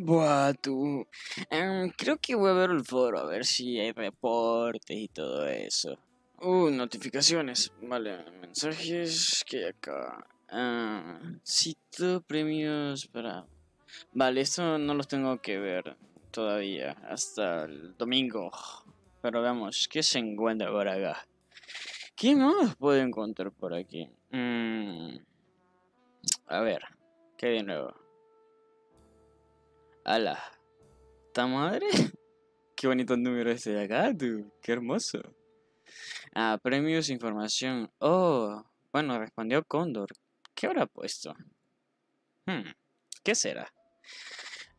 Buah, tú. Em, creo que voy a ver el foro a ver si hay reportes y todo eso. Uh, notificaciones. Vale, mensajes que hay acá. Ah, cito premios para... Vale, esto no los tengo que ver todavía hasta el domingo. Pero veamos, ¿qué se encuentra por acá? ¿Qué más puedo encontrar por aquí? Mm, a ver, ¿qué hay de nuevo? ¡Hala! ¿ta madre? Qué bonito número este de acá, tú. Qué hermoso. Ah, premios, información. Oh, bueno, respondió Condor. ¿Qué habrá puesto? Hmm, ¿qué será?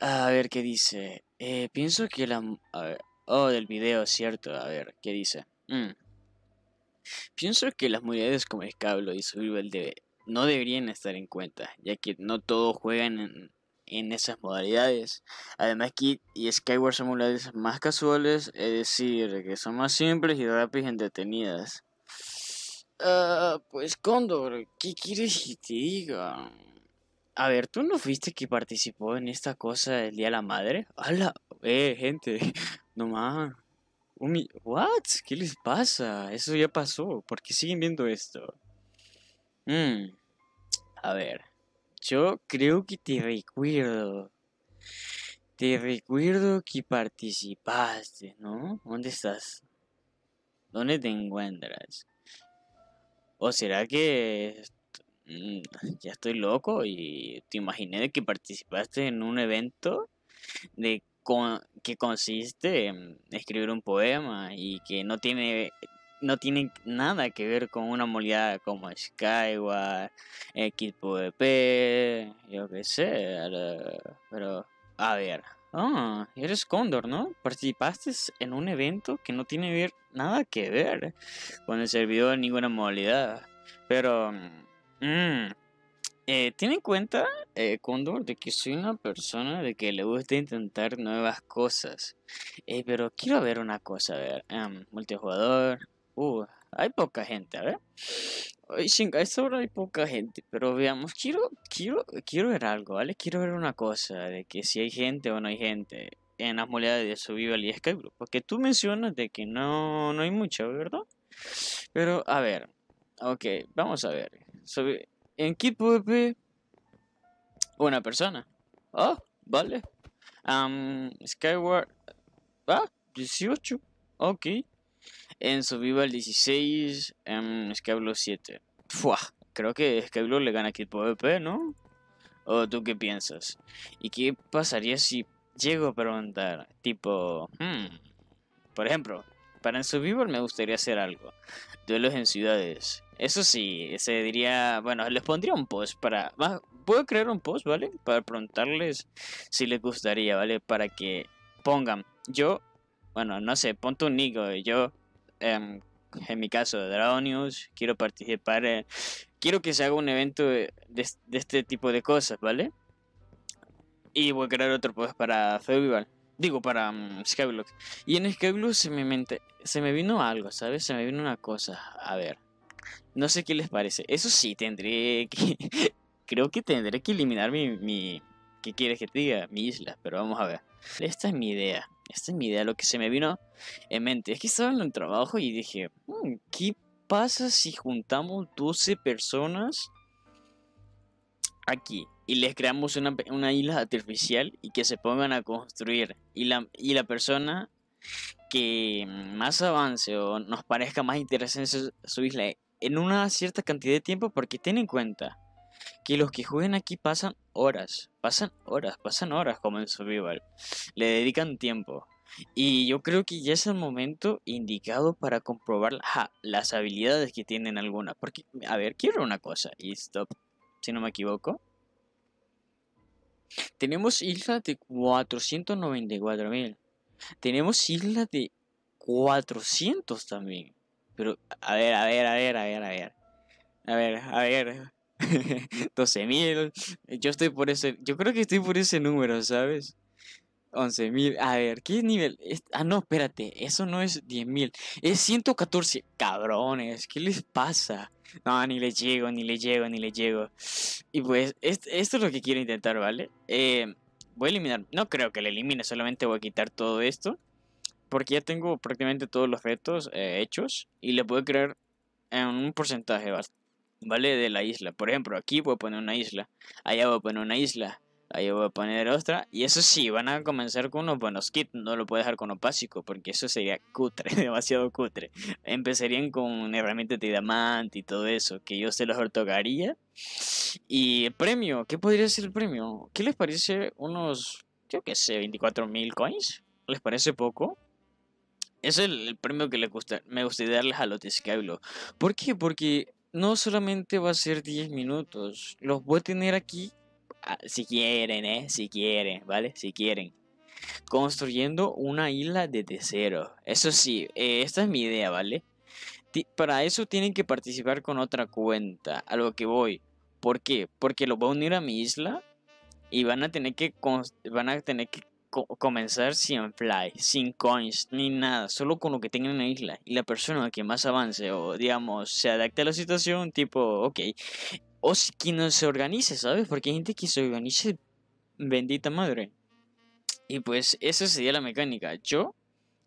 A ver, ¿qué dice? Eh, pienso que la... Oh, del video, cierto. A ver, ¿qué dice? Hmm. Pienso que las unidades como escablo y su el no deberían estar en cuenta, ya que no todos juegan en en esas modalidades. Además, Kit y Skyward son modalidades más casuales, es decir, que son más simples y rápidas y entretenidas. Ah, pues Condor, ¿qué quieres que te diga? A ver, ¿tú no fuiste que participó en esta cosa el Día de la Madre? ¡Hala! ¡Eh, gente! No más. ¿What? ¿Qué les pasa? Eso ya pasó. ¿Por qué siguen viendo esto? Mm, a ver. Yo creo que te recuerdo. Te recuerdo que participaste, ¿no? ¿Dónde estás? ¿Dónde te encuentras? ¿O será que mm, ya estoy loco y te imaginé que participaste en un evento de que consiste en escribir un poema y que no tiene no tiene nada que ver con una modalidad como Skyward, Equipo P, yo qué sé, pero a ver. Ah, eres Condor, ¿no? Participaste en un evento que no tiene nada que ver con el servidor de ninguna modalidad. Pero, mmm, eh, en cuenta, eh, Condor, de que soy una persona de que le gusta intentar nuevas cosas. Eh, pero quiero ver una cosa, a ver, em, multijugador, Uh, hay poca gente, a ver. Hoy Shingai solo hay poca gente, pero veamos, quiero, quiero, quiero ver algo, ¿vale? Quiero ver una cosa, de que si hay gente o no hay gente en las moledas de Survival y Skyblock. Porque tú mencionas de que no, no hay mucha, ¿verdad? Pero, a ver, ok, vamos a ver. Sobre, en qué una persona. Oh, vale. Um, Skyward, ah, 18, ok. En vivo el 16, En Escablo 7. Fua, creo que Skyblow le gana aquí el PvP, ¿no? ¿O tú qué piensas? ¿Y qué pasaría si llego a preguntar? Tipo, hmm, por ejemplo, para su vivo me gustaría hacer algo. Duelos en ciudades. Eso sí, se diría, bueno, les pondría un post para... Puedo crear un post, ¿vale? Para preguntarles si les gustaría, ¿vale? Para que pongan, yo, bueno, no sé, ponte un nico, yo Em, en mi caso, Dragon News, quiero participar, quiero que se haga un evento de, este tipo de cosas, ¿vale? Y voy a crear otro pues para Fevival. Digo, para mm, Skyblock. Y en Skyblock se me, se me vino algo, ¿sabes? Se me vino una cosa. A ver. No sé qué les parece. Eso sí, tendré que... creo que tendré que eliminar mi, que quieres que te diga? Mi isla, pero vamos a ver. Esta es mi idea. Esta es mi idea, lo que se me vino en mente. Es que estaba en el trabajo y dije, mm, ¿qué pasa si juntamos 12 personas aquí y les creamos una, isla artificial y que se pongan a construir? Y la, y la persona que más avance o nos parezca más interesante su, su isla en una cierta cantidad de tiempo, porque ten en cuenta, que los que jueguen aquí pasan horas, pasan horas, pasan horas como en Survival. Le dedican tiempo. Y yo creo que ya es el momento indicado para comprobar las habilidades que tienen alguna. Porque, a ver, quiero una cosa. Y stop, si no me equivoco. Tenemos islas de 494.000. Tenemos islas de 400 también. Pero, a ver, a ver, a ver, a ver, a ver. A ver, a ver. 12.000. Yo estoy por ese. Yo creo que estoy por ese número, ¿sabes? 11.000. A ver, ¿qué nivel? ah, no, espérate. Eso no es 10.000. Es 114. Cabrones, ¿qué les pasa? No, ni le llego, ni le llego, ni le llego. Y pues, esto, es lo que quiero intentar, ¿vale? Eh, voy a eliminar. No creo que le elimine, solamente voy a quitar todo esto. Porque ya tengo prácticamente todos los retos eh, hechos. Y le puedo crear en eh, un porcentaje bastante ¿vale? De la isla. Por ejemplo, aquí voy a poner una isla, allá voy a poner una isla, allá voy a poner otra. Y eso sí, van a comenzar con unos buenos kits, no lo puedo dejar con los porque eso sería cutre, demasiado cutre. Empezarían con herramientas de diamante y todo eso, que yo se los otorgaría. Y el premio, ¿qué podría ser el premio? ¿Qué les parece unos, yo qué sé, 24.000 coins? ¿Les parece poco? es el, premio que les gusta, me gustaría darles a los de ¿Por qué? Porque no solamente va a ser 10 minutos, los voy a tener aquí, ah, si quieren, ¿eh? Si quieren, ¿vale? Si quieren. Construyendo una isla desde cero. Eso sí, eh, esta es mi idea, ¿vale? para eso tienen que participar con otra cuenta, a lo que voy. ¿Por qué? Porque los voy a unir a mi isla y van a tener que, van a tener que comenzar sin fly, sin coins, ni nada, solo con lo que tengan en la isla. Y la persona que más avance o, digamos, se adapte a la situación, tipo, ok. O si quien no se organice, ¿sabes? Porque hay gente que se organice, bendita madre. Y pues esa sería la mecánica. Yo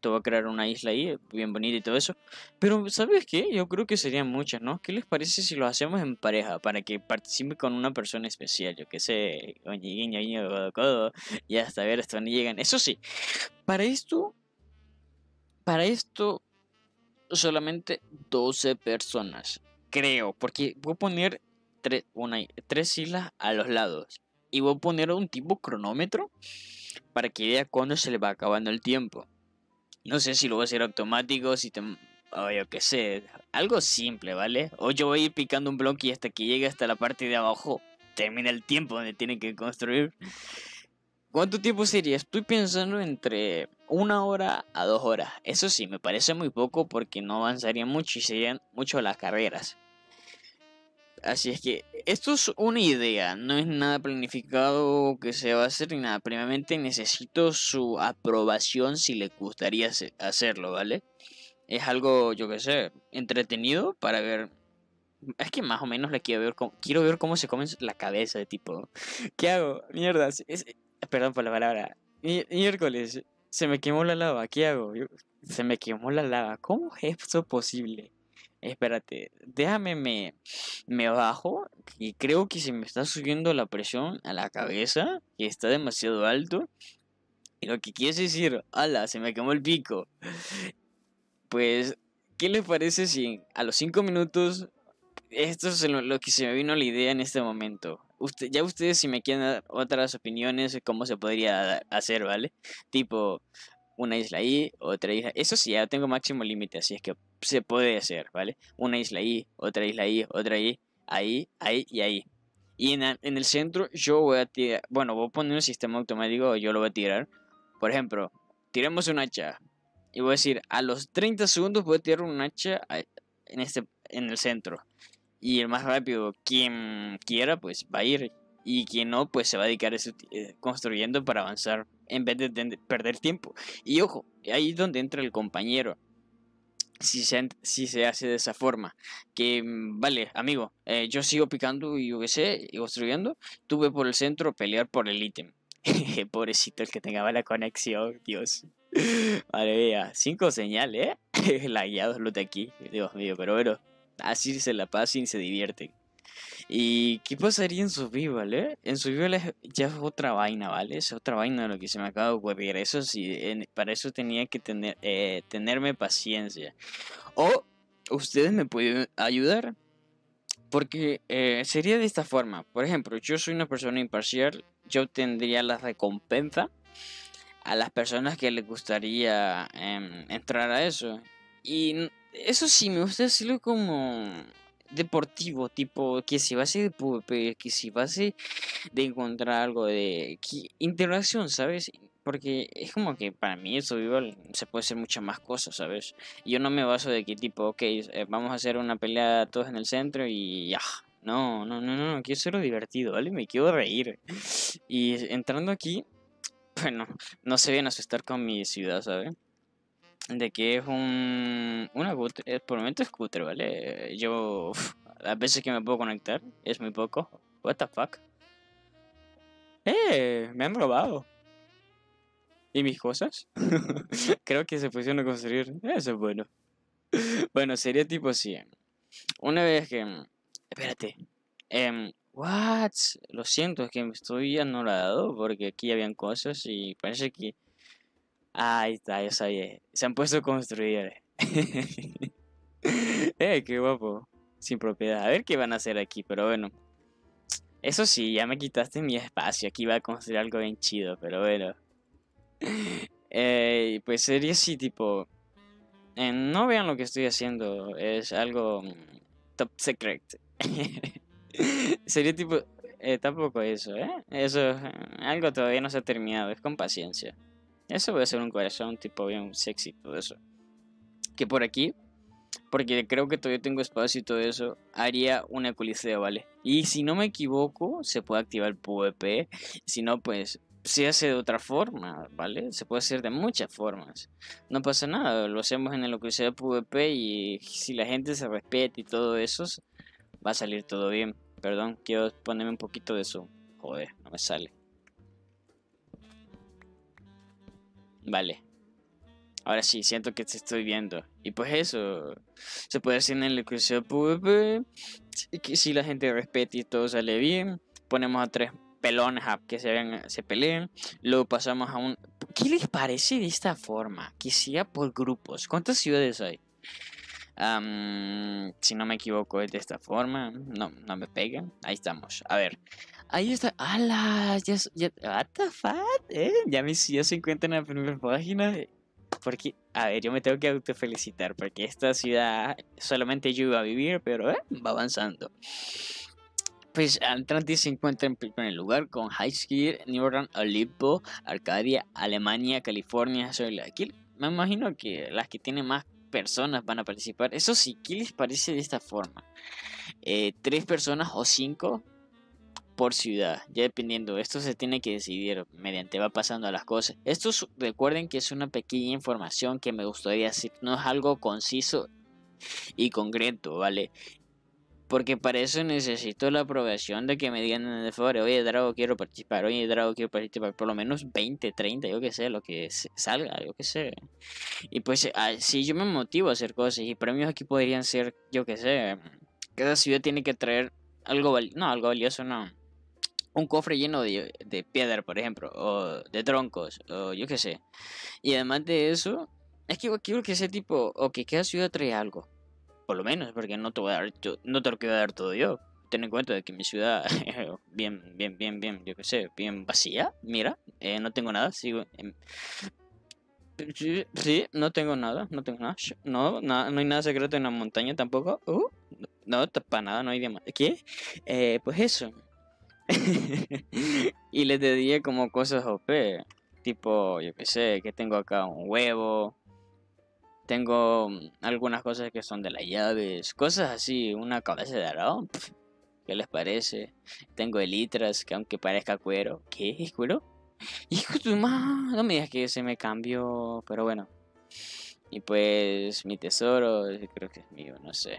te va a crear una isla ahí, bien bonita y todo eso. Pero, ¿sabes qué? Yo creo que serían muchas, ¿no? ¿Qué les parece si lo hacemos en pareja? Para que participe con una persona especial, yo que sé, guiño, guiño, codo, codo, y hasta ver hasta dónde llegan. Eso sí, para esto, para esto, solamente 12 personas, creo, porque voy a poner tres, una, tres islas a los lados. Y voy a poner un tipo cronómetro para que vea cuándo se le va acabando el tiempo. No sé si lo voy a hacer automático, si te... Oye, qué sé, algo simple, ¿vale? O yo voy a ir picando un bloque y hasta que llegue hasta la parte de abajo termina el tiempo donde tiene que construir. ¿Cuánto tiempo sería? Estoy pensando entre una hora a dos horas. Eso sí, me parece muy poco porque no avanzaría mucho y serían mucho las carreras. Así es que esto es una idea, no es nada planificado que se va a hacer ni nada. Primeramente necesito su aprobación si le gustaría hacerlo, ¿vale? Es algo, yo qué sé, entretenido para ver. Es que más o menos le quiero ver cómo, quiero ver cómo se come la cabeza de tipo. ¿Qué hago? Mierda. Perdón por la palabra. Miércoles, se me quemó la lava. ¿Qué hago? Se me quemó la lava. ¿Cómo es esto posible? espérate, déjame me, me bajo y creo que se me está subiendo la presión a la cabeza, Y está demasiado alto. Y lo que quieres decir, ala, se me quemó el pico. Pues, ¿qué les parece si a los 5 minutos, esto es lo, que se me vino la idea en este momento? Usted, ya ustedes si me quieren dar otras opiniones, cómo se podría hacer, ¿vale? Tipo, una isla ahí, otra isla. Eso sí, ya tengo máximo límite, así es que se puede hacer, ¿vale? Una isla ahí, otra isla ahí, otra ahí, ahí, ahí y ahí. Y en, el centro yo voy a tirar, bueno, voy a poner un sistema automático, yo lo voy a tirar. Por ejemplo, tiremos un hacha. Y voy a decir, a los 30 segundos voy a tirar un hacha en, este, en el centro. Y el más rápido, quien quiera, pues va a ir. Y quien no, pues se va a dedicar a eh, construyendo para avanzar en vez de perder tiempo. Y ojo, ahí es donde entra el compañero si se, si se hace de esa forma. Que mm, vale, amigo, eh, yo sigo picando y yo y construyendo. Tuve por el centro pelear por el ítem. Pobrecito el que tenga la conexión, Dios. Madre mía, cinco señales, ¿eh? Lagueados los de aquí, Dios mío, pero bueno, así se la pasan y se divierten. ¿Y qué pasaría en su vida, vale? En vida ya es otra vaina, ¿vale? Es otra vaina lo que se me acaba de ocurrir. Eso sí, para eso tenía que tener, eh, tenerme paciencia. O ustedes me pueden ayudar. Porque eh, sería de esta forma. Por ejemplo, yo soy una persona imparcial. Yo tendría la recompensa a las personas que les gustaría em, entrar a eso. Y eso sí, me gusta decirlo como deportivo, tipo que se base de que se base de encontrar algo de interacción, ¿sabes? Porque es como que para mí eso survival se puede hacer muchas más cosas, ¿sabes? Yo no me baso de que tipo, ok, eh, vamos a hacer una pelea todos en el centro y ya. no, no, no, no, no, quiero ser divertido, ¿vale? Me quiero reír. Y entrando aquí, bueno, no se vienen a asustar con mi ciudad, ¿sabes? de que es un una por el momento es ¿vale? Yo Las veces que me puedo conectar, es muy poco. What the fuck? ¡Eh! Me han robado. ¿Y mis cosas? Creo que se pusieron a construir. Eso es bueno. bueno, sería tipo así. Em. Una vez que. Em, espérate. Um, what? Lo siento, es que me estoy anulado porque aquí habían cosas y parece que Ah, ahí está, ya sabía. Se han puesto a construir. eh, qué guapo. Sin propiedad. A ver qué van a hacer aquí, pero bueno. Eso sí, ya me quitaste mi espacio. Aquí va a construir algo bien chido, pero bueno. Eh, pues sería así, tipo... Eh, no vean lo que estoy haciendo. Es algo... Mm, top secret. sería tipo... Eh, tampoco eso, ¿eh? Eso... Algo todavía no se ha terminado. Es con paciencia. Eso voy a hacer un corazón tipo bien sexy, todo eso. Que por aquí, porque creo que todavía tengo espacio y todo eso, haría una coliseo, ¿vale? Y si no me equivoco, se puede activar el PvP. Si no, pues se hace de otra forma, ¿vale? Se puede hacer de muchas formas. No pasa nada, lo hacemos en el coliseo PvP y si la gente se respeta y todo eso, va a salir todo bien. Perdón, quiero ponerme un poquito de eso. Joder, no me sale. Vale. Ahora sí, siento que te estoy viendo. Y pues eso, se puede hacer en el crucero que Si la gente respete y todo sale bien, ponemos a tres pelones a que se, se peleen. Luego pasamos a un... ¿Qué les parece de esta forma? Que sea por grupos. ¿Cuántas ciudades hay? si no me equivoco, es de esta forma. No, no me peguen, Ahí estamos. A ver, Ahí está. ¡Hala! Ya, ya, what the fuck, ¿Eh? Ya me ya se encuentra en la primera página. Eh, porque, a ver, yo me tengo que autofelicitar. Porque esta ciudad solamente yo iba a vivir, pero eh, va avanzando. Pues Antranti se encuentra en el lugar con New Orleans, Olimpo, Arcadia, Alemania, California, Aquí me imagino que las que tienen más personas van a participar. Eso sí, ¿qué les parece de esta forma? Eh, ¿Tres personas o cinco? por ciudad. Ya dependiendo, esto se tiene que decidir mediante va pasando las cosas. Esto recuerden que es una pequeña información que me gustaría decir, no es algo conciso y concreto, ¿vale? Porque para eso necesito la aprobación de que me digan en el favor, oye Drago quiero participar, oye Drago quiero participar, por lo menos 20, 30, yo que sé, lo que salga, yo que sé. Y pues ah, Si yo me motivo a hacer cosas y premios aquí podrían ser, yo que sé, cada ciudad tiene que traer algo, no, algo valioso, no un cofre lleno de, de piedra, por ejemplo, o de troncos, o yo qué sé. Y además de eso, es que yo quiero que ese tipo, o que cada ciudad trae algo. Por lo menos, porque no te voy a dar, no te lo quiero dar todo yo. Ten en cuenta de que mi ciudad, bien, bien, bien, bien, yo qué sé, bien vacía. Mira, eh, no tengo nada, sigo. Sí, no tengo nada, no tengo nada. No, no, hay nada secreto en la montaña tampoco. Uh, no, para nada, no hay diamante. ¿Qué? Eh, pues eso. y les dedié como cosas OP. Tipo, yo qué sé, que tengo acá un huevo. Tengo mm, algunas cosas que son de las llaves. Cosas así, una cabeza de arao. ¿Qué les parece? Tengo elitras que aunque parezca cuero. ¿Qué? ¿Es cuero? Hijo tu No me digas que se me cambió. Pero bueno. Y pues mi tesoro creo que es mío, no sé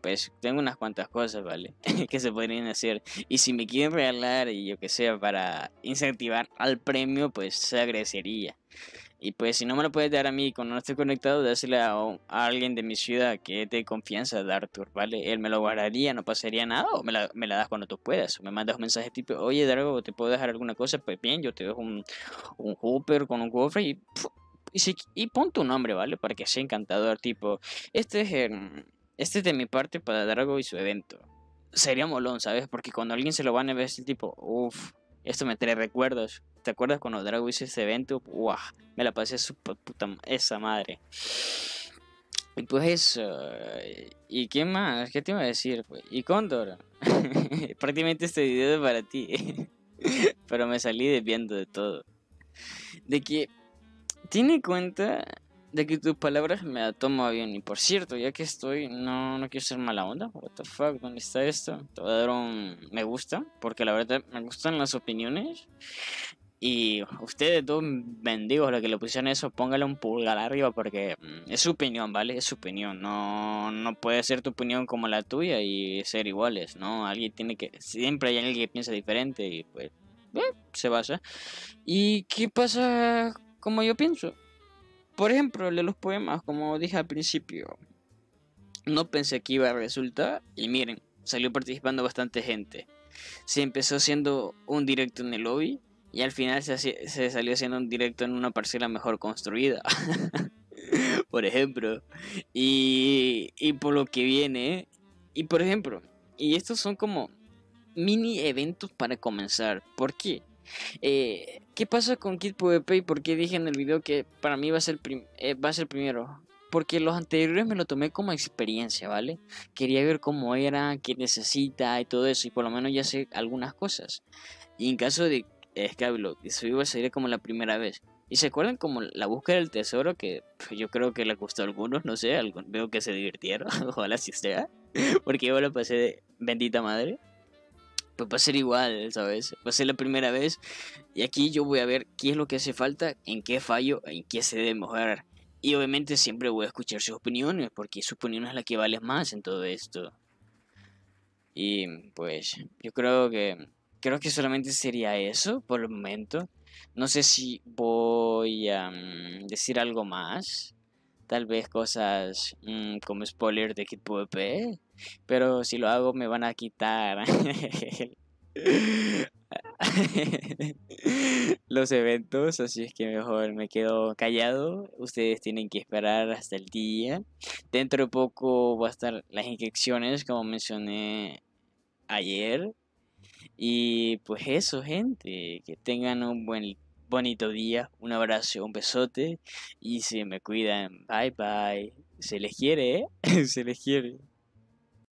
pues tengo unas cuantas cosas, ¿vale? que se podrían hacer. Y si me quieren regalar y yo que sea para incentivar al premio, pues se agradecería. Y pues si no me lo puedes dar a mí cuando no esté conectado, dáselo a, alguien de mi ciudad que te de confianza Dartur, ¿vale? Él me lo guardaría, no pasaría nada, o me la, das cuando tú puedas. me mandas un mensaje tipo, oye Dargo ¿te puedo dejar alguna cosa? Pues bien, yo te dejo un, un Hooper con un cofre y, y, y, pon tu nombre, ¿vale? Para que sea encantador, tipo, este es el este es de mi parte para Drago y su evento. Sería molón, ¿sabes? Porque cuando alguien se lo van a ver es el tipo, uff, esto me trae recuerdos. ¿Te acuerdas cuando Drago hizo este evento? ¡Wow! Me la pasé su puta esa madre. Y pues eso. Eh, ¿Y qué más? ¿Qué te iba a decir? Pues? Y Cóndor. Prácticamente este video es para ti. Pero me salí desviando de todo. De que tiene cuenta de que tus palabras me tomo bien. Y por cierto, ya que estoy, no, no quiero ser mala onda. What the fuck, ¿dónde está esto? Te voy a dar un me gusta, porque la verdad me gustan las opiniones. Y ustedes, Todos bendigos, los que le pusieron eso, póngale un pulgar arriba porque mm, es su opinión, ¿vale? Es su opinión. No, no puede ser tu opinión como la tuya y ser iguales, ¿no? Alguien tiene que. Siempre hay alguien que piensa diferente y pues. se basa. ¿Y qué pasa como yo pienso? Por ejemplo, el de los poemas, como dije al principio, no pensé que iba a resultar y miren, salió participando bastante gente. Se empezó siendo un directo en el lobby y al final se, salió haciendo un directo en una parcela mejor construida. por ejemplo. Y, y por lo que viene. Y por ejemplo, y estos son como mini eventos para comenzar. ¿Por qué? Eh, ¿Qué pasa con Kid PvP y por qué dije en el video que para mí va a ser, eh, va a ser primero? Porque los anteriores me lo tomé como experiencia, ¿vale? Quería ver cómo era, qué necesita y todo eso, y por lo menos ya sé algunas cosas. Y en caso de Skyblock, eso ser como la primera vez. ¿Y se acuerdan como la búsqueda del tesoro? Que pues, yo creo que le costó a algunos, no sé, veo que se divirtieron, ojalá si sea, porque yo lo pasé de bendita madre pues va a ser igual, ¿sabes? Va a ser la primera vez. Y aquí yo voy a ver qué es lo que hace falta, en qué fallo, en qué se debe mejorar. Y obviamente siempre voy a escuchar sus opiniones, porque su opinión es la que vale más en todo esto. Y pues yo creo que creo que solamente sería eso por el momento. No sé si voy a mm, decir algo más tal vez cosas mm, como spoiler de Kid pero si lo hago me van a quitar los eventos, así es que mejor me quedo callado. Ustedes tienen que esperar hasta el día. Dentro de poco va a estar las inyecciones, como mencioné ayer. Y pues eso, gente, que tengan un buen bonito día, un abrazo, un besote y si me cuidan. Bye bye. Se les quiere, ¿eh? se les quiere.